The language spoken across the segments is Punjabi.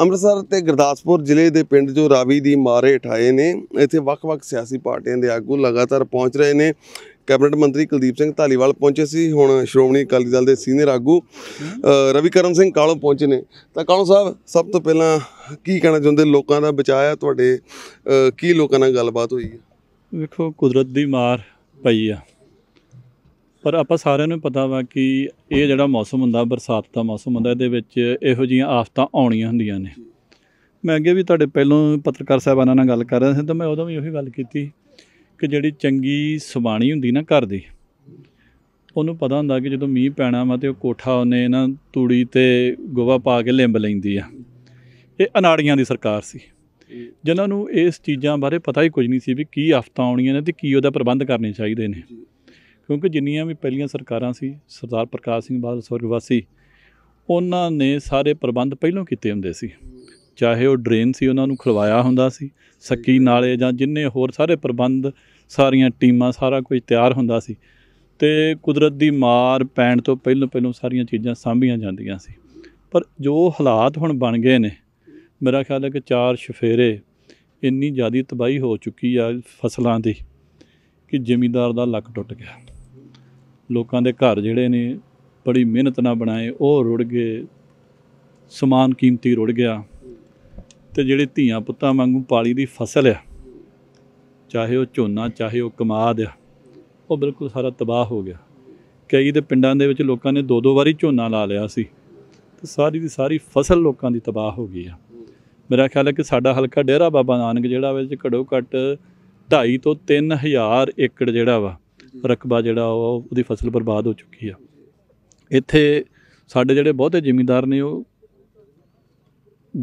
ਅੰਮ੍ਰਿਤਸਰ ਤੇ ਗੁਰਦਾਸਪੁਰ ਜ਼ਿਲ੍ਹੇ ਦੇ ਪਿੰਡ ਜੋ ਰਾਵੀ ਦੀ ਮਾਰੇ ਠਾਏ ਨੇ ਇੱਥੇ ਵੱਖ-ਵੱਖ ਸਿਆਸੀ ਪਾਰਟੀਆਂ ਦੇ ਆਗੂ ਲਗਾਤਾਰ ਪਹੁੰਚ ਰਹੇ ਨੇ ਕੈਬਨਿਟ ਮੰਤਰੀ ਕੁਲਦੀਪ ਸਿੰਘ ਧਾਲੀਵਾਲ ਪਹੁੰਚੇ ਸੀ ਹੁਣ ਸ਼੍ਰੋਮਣੀ ਅਕਾਲੀ ਦਲ ਦੇ ਸੀਨੀਅਰ ਆਗੂ ਰਵੀਕਰਨ ਸਿੰਘ ਕਾਲੋਂ ਪਹੁੰਚੇ ਨੇ ਤਾਂ ਕਾਲੋਂ ਸਾਹਿਬ ਸਭ ਤੋਂ ਪਹਿਲਾਂ ਕੀ ਕਹਿਣਾ ਚਾਹੁੰਦੇ ਲੋਕਾਂ ਦਾ ਬਚਾਇਆ ਤੁਹਾਡੇ ਕੀ ਲੋਕਾਂ ਨਾਲ ਗੱਲਬਾਤ ਹੋਈ ਹੈ ਵੇਖੋ ਕੁਦਰਤ ਦੀ ਮਾਰ ਪਈ ਆ ਪਰ ਆਪਾਂ ਸਾਰਿਆਂ ਨੂੰ ਪਤਾ ਵਾ ਕਿ ਇਹ ਜਿਹੜਾ ਮੌਸਮ ਹੁੰਦਾ ਬਰਸਾਤ ਦਾ ਮੌਸਮ ਹੁੰਦਾ ਇਹਦੇ ਵਿੱਚ ਇਹੋ ਜੀਆਂ ਆਫਤਾਂ ਆਉਣੀਆਂ ਹੁੰਦੀਆਂ ਨੇ ਮੈਂ ਅੱਗੇ ਵੀ ਤੁਹਾਡੇ ਪਹਿਲੋਂ ਪੱਤਰਕਾਰ ਸਾਹਿਬਾਨਾਂ ਨਾਲ ਗੱਲ ਕਰ ਰਿਹਾ ਸੀ ਤਾਂ ਮੈਂ ਉਦੋਂ ਵੀ ਉਹੀ ਗੱਲ ਕੀਤੀ ਕਿ ਜਿਹੜੀ ਚੰਗੀ ਸੁਬਾਣੀ ਹੁੰਦੀ ਨਾ ਘਰ ਦੀ ਉਹਨੂੰ ਪਤਾ ਹੁੰਦਾ ਕਿ ਜਦੋਂ ਮੀਂਹ ਪੈਣਾ ਵਾ ਤੇ ਉਹ ਕੋਠਾ ਉਹਨੇ ਨਾ ਤੂੜੀ ਤੇ ਗੋਵਾ ਪਾ ਕੇ ਲਿੰਬ ਲੈਂਦੀ ਆ ਇਹ ਅਨਾੜੀਆਂ ਦੀ ਸਰਕਾਰ ਸੀ ਜਿਨ੍ਹਾਂ ਨੂੰ ਇਸ ਚੀਜ਼ਾਂ ਬਾਰੇ ਪਤਾ ਹੀ ਕੁਝ ਨਹੀਂ ਸੀ ਵੀ ਕੀ ਆਫਤਾਂ ਆਉਣੀਆਂ ਨੇ ਤੇ ਕੀ ਉਹਦਾ ਪ੍ਰਬੰਧ ਕਰਨੇ ਚਾਹੀਦੇ ਨੇ ਕਿਉਂਕਿ ਜਿੰਨੀਆਂ ਵੀ ਪਹਿਲੀਆਂ ਸਰਕਾਰਾਂ ਸੀ ਸਰਦਾਰ ਪ੍ਰਕਾਸ਼ ਸਿੰਘ ਬਾਦਲ ਸਵਰਗਵਾਸੀ ਉਹਨਾਂ ਨੇ ਸਾਰੇ ਪ੍ਰਬੰਧ ਪਹਿਲਾਂ ਕੀਤੇ ਹੁੰਦੇ ਸੀ ਚਾਹੇ ਉਹ ਡਰੇਨ ਸੀ ਉਹਨਾਂ ਨੂੰ ਖਲਵਾਇਆ ਹੁੰਦਾ ਸੀ ਸੱਕੀ ਨਾਲੇ ਜਾਂ ਜਿੰਨੇ ਹੋਰ ਸਾਰੇ ਪ੍ਰਬੰਧ ਸਾਰੀਆਂ ਟੀਮਾਂ ਸਾਰਾ ਕੁਝ ਤਿਆਰ ਹੁੰਦਾ ਸੀ ਤੇ ਕੁਦਰਤ ਦੀ ਮਾਰ ਪੈਣ ਤੋਂ ਪਹਿਲਾਂ ਪਹਿਲਾਂ ਸਾਰੀਆਂ ਚੀਜ਼ਾਂ ਸਾਂਭੀਆਂ ਜਾਂਦੀਆਂ ਸੀ ਪਰ ਜੋ ਹਾਲਾਤ ਹੁਣ ਬਣ ਗਏ ਨੇ ਮੇਰਾ ਖਿਆਲ ਹੈ ਕਿ ਚਾਰ ਸ਼ਫੇਰੇ ਇੰਨੀ ਜ਼ਿਆਦੀ ਤਬਾਹੀ ਹੋ ਚੁੱਕੀ ਆ ਫਸਲਾਂ ਦੀ ਕਿ ਜ਼ਿਮੀਂਦਾਰ ਦਾ ਲੱਕ ਟੁੱਟ ਗਿਆ ਲੋਕਾਂ ਦੇ ਘਰ ਜਿਹੜੇ ਨੇ ਬੜੀ ਮਿਹਨਤ ਨਾਲ ਬਣਾਏ ਉਹ ਰੁੜ ਗਏ ਸਮਾਨ ਕੀਮਤੀ ਰੁੜ ਗਿਆ ਤੇ ਜਿਹੜੇ ਧੀਆਂ ਪੁੱਤਾਂ ਵਾਂਗੂ ਪਾਲੀ ਦੀ ਫਸਲ ਆ ਚਾਹੇ ਉਹ ਝੋਨਾ ਚਾਹੇ ਉਹ ਕਮਾਦ ਆ ਉਹ ਬਿਲਕੁਲ ਸਾਰਾ ਤਬਾਹ ਹੋ ਗਿਆ ਕਈ ਦੇ ਪਿੰਡਾਂ ਦੇ ਵਿੱਚ ਲੋਕਾਂ ਨੇ ਦੋ ਦੋ ਵਾਰੀ ਝੋਨਾ ਲਾ ਲਿਆ ਸੀ ਤੇ ਸਾਰੀ ਦੀ ਸਾਰੀ ਫਸਲ ਲੋਕਾਂ ਦੀ ਤਬਾਹ ਹੋ ਗਈ ਆ ਮੇਰਾ ਖਿਆਲ ਹੈ ਕਿ ਸਾਡਾ ਹਲਕਾ ਡੇਰਾ ਬਾਬਾ ਨਾਨਕ ਜਿਹੜਾ ਵਿੱਚ ਘੜੋ ਘੱਟ 2.5 ਤੋਂ 3000 ਏਕੜ ਜਿਹੜਾ ਵਾ ਰਕਬਾ ਜਿਹੜਾ ਉਹ ਉਹਦੀ ਫਸਲ ਬਰਬਾਦ ਹੋ ਚੁੱਕੀ ਆ ਇੱਥੇ ਸਾਡੇ ਜਿਹੜੇ ਬਹੁਤੇ ਜ਼ਿਮੀਂਦਾਰ ਨੇ ਉਹ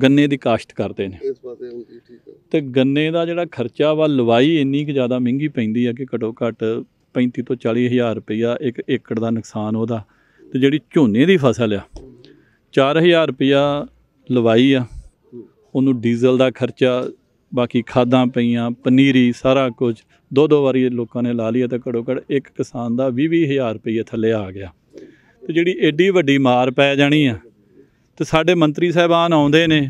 ਗੰਨੇ ਦੀ ਕਾਸ਼ਤ ਕਰਦੇ ਨੇ ਇਸ ਪਾਸੇ ਹੁੰਦੀ ਠੀਕ ਹੈ ਤੇ ਗੰਨੇ ਦਾ ਜਿਹੜਾ ਖਰਚਾ ਵਾ ਲਵਾਈ ਇੰਨੀ ਕਿ ਜ਼ਿਆਦਾ ਮਹਿੰਗੀ ਪੈਂਦੀ ਆ ਕਿ ਘਟੋ ਘਟ 35 ਤੋਂ 40 ਹਜ਼ਾਰ ਰੁਪਇਆ ਇੱਕ ਏਕੜ ਦਾ ਨੁਕਸਾਨ ਉਹਦਾ ਤੇ ਜਿਹੜੀ ਝੋਨੇ ਦੀ ਫਸਲ ਆ 4000 ਰੁਪਇਆ ਲਵਾਈ ਆ ਉਹਨੂੰ ਡੀਜ਼ਲ ਦਾ ਖਰਚਾ ਬਾਕੀ ਖਾਦਾਂ ਪਈਆਂ ਪਨੀਰੀ ਸਾਰਾ ਕੁਝ ਦੋ ਦੋ ਵਾਰੀ ਲੋਕਾਂ ਨੇ ਲਾ ਲਿਆ ਤਾਂ ਘੜੋ ਘੜ ਇੱਕ ਕਿਸਾਨ ਦਾ 20-20000 ਰੁਪਏ ਥੱਲੇ ਆ ਗਿਆ ਤੇ ਜਿਹੜੀ ਏਡੀ ਵੱਡੀ ਮਾਰ ਪੈ ਜਾਣੀ ਆ ਤੇ ਸਾਡੇ ਮੰਤਰੀ ਸਾਹਿਬਾਨ ਆਉਂਦੇ ਨੇ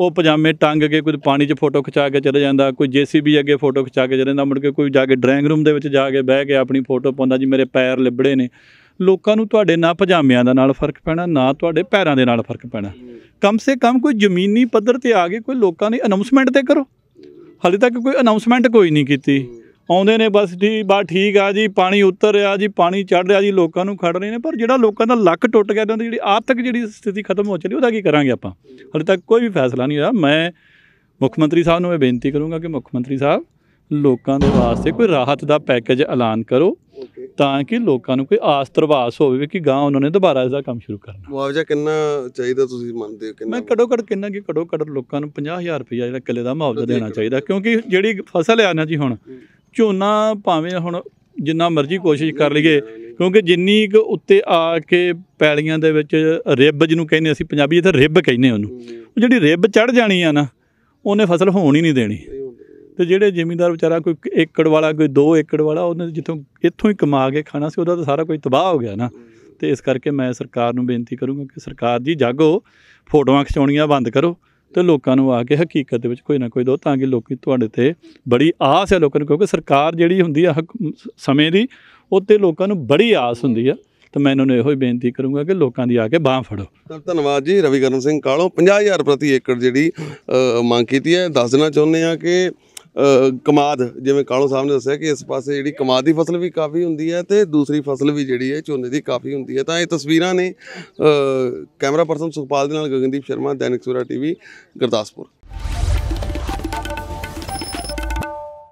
ਉਹ ਪਜਾਮੇ ਟੰਗ ਕੇ ਕੋਈ ਪਾਣੀ 'ਚ ਫੋਟੋ ਖਿਚਾ ਕੇ ਚਲੇ ਜਾਂਦਾ ਕੋਈ ਜੀਸੀਬੀ ਅੱਗੇ ਫੋਟੋ ਖਿਚਾ ਕੇ ਚਲੇ ਜਾਂਦਾ ਮੁੜ ਕੇ ਕੋਈ ਜਾ ਕੇ ਡਰਾਇੰਗ ਰੂਮ ਦੇ ਵਿੱਚ ਜਾ ਕੇ ਬਹਿ ਕੇ ਆਪਣੀ ਫੋਟੋ ਪਾਉਂਦਾ ਜੀ ਮੇਰੇ ਪੈਰ ਲਿਬੜੇ ਨੇ ਲੋਕਾਂ ਨੂੰ ਤੁਹਾਡੇ ਨਾ ਪਜਾਮਿਆਂ ਦਾ ਨਾਲ ਫਰਕ ਪੈਣਾ ਨਾ ਤੁਹਾਡੇ ਪੈਰਾਂ ਦੇ ਨਾਲ ਫਰਕ ਪੈਣਾ ਕਮ ਸੇ ਕਮ ਕੋਈ ਜ਼ਮੀਨੀ ਪੱਧਰ ਤੇ ਆ ਕੇ ਕੋਈ ਲੋਕਾਂ ਨੇ ਅਨਾਉਂਸਮੈਂਟ ਤੇ ਕਰੋ ਹਾਲੇ ਤੱਕ ਕੋਈ ਅਨਾਉਂਸਮੈਂਟ ਕੋਈ ਨਹੀਂ ਕੀਤੀ ਆਉਂਦੇ ਨੇ ਬਸ ਜੀ ਬਾ ਠੀਕ ਆ ਜੀ ਪਾਣੀ ਉਤਰ ਰਿਹਾ ਜੀ ਪਾਣੀ ਚੜ ਰਿਹਾ ਜੀ ਲੋਕਾਂ ਨੂੰ ਖੜ ਰਹੇ ਨੇ ਪਰ ਜਿਹੜਾ ਲੋਕਾਂ ਦਾ ਲੱਕ ਟੁੱਟ ਗਿਆ ਤਾਂ ਜਿਹੜੀ ਆਪ ਜਿਹੜੀ ਸਥਿਤੀ ਖਤਮ ਹੋ ਚਲੀ ਉਹਦਾ ਕੀ ਕਰਾਂਗੇ ਆਪਾਂ ਹਾਲੇ ਤੱਕ ਕੋਈ ਵੀ ਫੈਸਲਾ ਨਹੀਂ ਹੋਇਆ ਮੈਂ ਮੁੱਖ ਮੰਤਰੀ ਸਾਹਿਬ ਨੂੰ ਇਹ ਬੇਨਤੀ ਕਰੂੰਗਾ ਕਿ ਮੁੱਖ ਮੰਤਰੀ ਸਾਹਿਬ ਲੋਕਾਂ ਦੇ ਵਾਸਤੇ ਕੋਈ ਰਾਹਤ ਦਾ ਪੈਕੇਜ ਐਲਾਨ ਕਰੋ ਤਾਂ ਕਿ ਲੋਕਾਂ ਨੂੰ ਕੋਈ ਆਸ ਤਰਵਾਸ ਹੋਵੇ ਕਿ ਗਾਂ ਉਹਨਾਂ ਨੇ ਦੁਬਾਰਾ ਇਹਦਾ ਕੰਮ ਸ਼ੁਰੂ ਕਰਨਾ ਮੁਆਵਜ਼ਾ ਕਿੰਨਾ ਚਾਹੀਦਾ ਤੁਸੀਂ ਮੰਨਦੇ ਹੋ ਕਿੰਨਾ ਮੈਂ ਕਡੋ ਕਡ ਕਿੰਨਾ ਕਿ ਕਡੋ ਕਡ ਲੋਕਾਂ ਨੂੰ 50000 ਰੁਪਏ ਜਿਹੜਾ ਕਿਲੇ ਦਾ ਮੁਆਵਜ਼ਾ ਦੇਣਾ ਚਾਹੀਦਾ ਕਿਉਂਕਿ ਜਿਹੜੀ ਫਸਲ ਆ ਨਾ ਜੀ ਹੁਣ ਝੋਨਾ ਭਾਵੇਂ ਹੁਣ ਜਿੰਨਾ ਮਰਜ਼ੀ ਕੋਸ਼ਿਸ਼ ਕਰ ਲਈਏ ਕਿਉਂਕਿ ਜਿੰਨੀ ਕੁ ਉੱਤੇ ਆ ਕੇ ਪੈਲੀਆਂ ਦੇ ਵਿੱਚ ਰਿਬ ਜਿਹਨੂੰ ਕਹਿੰਦੇ ਅਸੀਂ ਪੰਜਾਬੀ ਇੱਥੇ ਰਿਬ ਕਹਿੰਦੇ ਉਹਨੂੰ ਉਹ ਜਿਹੜੀ ਰਿਬ ਚੜ ਜਾਣੀ ਆ ਨਾ ਉਹਨੇ ਫਸਲ ਹੋਣ ਹੀ ਨਹੀਂ ਦੇਣੀ ਤੇ ਜਿਹੜੇ ਜ਼ਿਮੀਂਦਾਰ ਵਿਚਾਰਾ ਕੋਈ ਏਕੜ ਵਾਲਾ ਕੋਈ 2 ਏਕੜ ਵਾਲਾ ਉਹਨੇ ਜਿੱਥੋਂ ਇੱਥੋਂ ਹੀ ਕਮਾ ਕੇ ਖਾਣਾ ਸੀ ਉਹਦਾ ਤਾਂ ਸਾਰਾ ਕੁਝ ਤਬਾਹ ਹੋ ਗਿਆ ਨਾ ਤੇ ਇਸ ਕਰਕੇ ਮੈਂ ਸਰਕਾਰ ਨੂੰ ਬੇਨਤੀ ਕਰੂੰਗਾ ਕਿ ਸਰਕਾਰ ਜੀ ਜਾਗੋ ਫੋਟੋਆਂ ਖਿਚਾਉਣੀਆਂ ਬੰਦ ਕਰੋ ਤੇ ਲੋਕਾਂ ਨੂੰ ਆ ਕੇ ਹਕੀਕਤ ਦੇ ਵਿੱਚ ਕੋਈ ਨਾ ਕੋਈ ਦੋ ਤਾਂ ਕਿ ਲੋਕੀ ਤੁਹਾਡੇ ਤੇ ਬੜੀ ਆਸ ਹੈ ਲੋਕਾਂ ਨੂੰ ਕਿਉਂਕਿ ਸਰਕਾਰ ਜਿਹੜੀ ਹੁੰਦੀ ਆ ਸਮੇਂ ਦੀ ਉੱਤੇ ਲੋਕਾਂ ਨੂੰ ਬੜੀ ਆਸ ਹੁੰਦੀ ਆ ਤਾਂ ਮੈਂ ਇਹਨਾਂ ਨੂੰ ਇਹੋ ਹੀ ਬੇਨਤੀ ਕਰੂੰਗਾ ਕਿ ਲੋਕਾਂ ਦੀ ਆ ਕੇ ਬਾਹ ਫੜੋ ਧੰਨਵਾਦ ਜੀ ਰਵੀ ਕਰਨ ਸਿੰਘ ਕਾਲੋਂ 50000 ਪ੍ਰਤੀ ਏਕੜ ਜਿਹੜੀ ਮੰਗ ਕੀਤੀ ਹੈ ਦੱਸ ਦੇਣਾ ਚਾਹੁੰਦੇ ਆ ਕਿ ਕਮਾਦ ਜਿਵੇਂ ਕਾਲੋ ਸਾਹਿਬ ਨੇ ਦੱਸਿਆ ਕਿ ਇਸ ਪਾਸੇ ਜਿਹੜੀ ਕਮਾਦ ਦੀ ਫਸਲ ਵੀ ਕਾਫੀ ਹੁੰਦੀ ਹੈ ਤੇ ਦੂਸਰੀ ਫਸਲ ਵੀ ਜਿਹੜੀ ਹੈ ਝੋਨੇ ਦੀ ਕਾਫੀ ਹੁੰਦੀ ਹੈ ਤਾਂ ਇਹ ਤਸਵੀਰਾਂ ਨੇ ਕੈਮਰਾ ਪਰਸਨ ਸੁਖਪਾਲ ਦੇ ਨਾਲ ਗਗਨਦੀਪ ਸ਼ਰਮਾ ਦੈਨਿਕ ਸੂਰਾ ਟੀਵੀ ਗੁਰਦਾਸਪੁਰ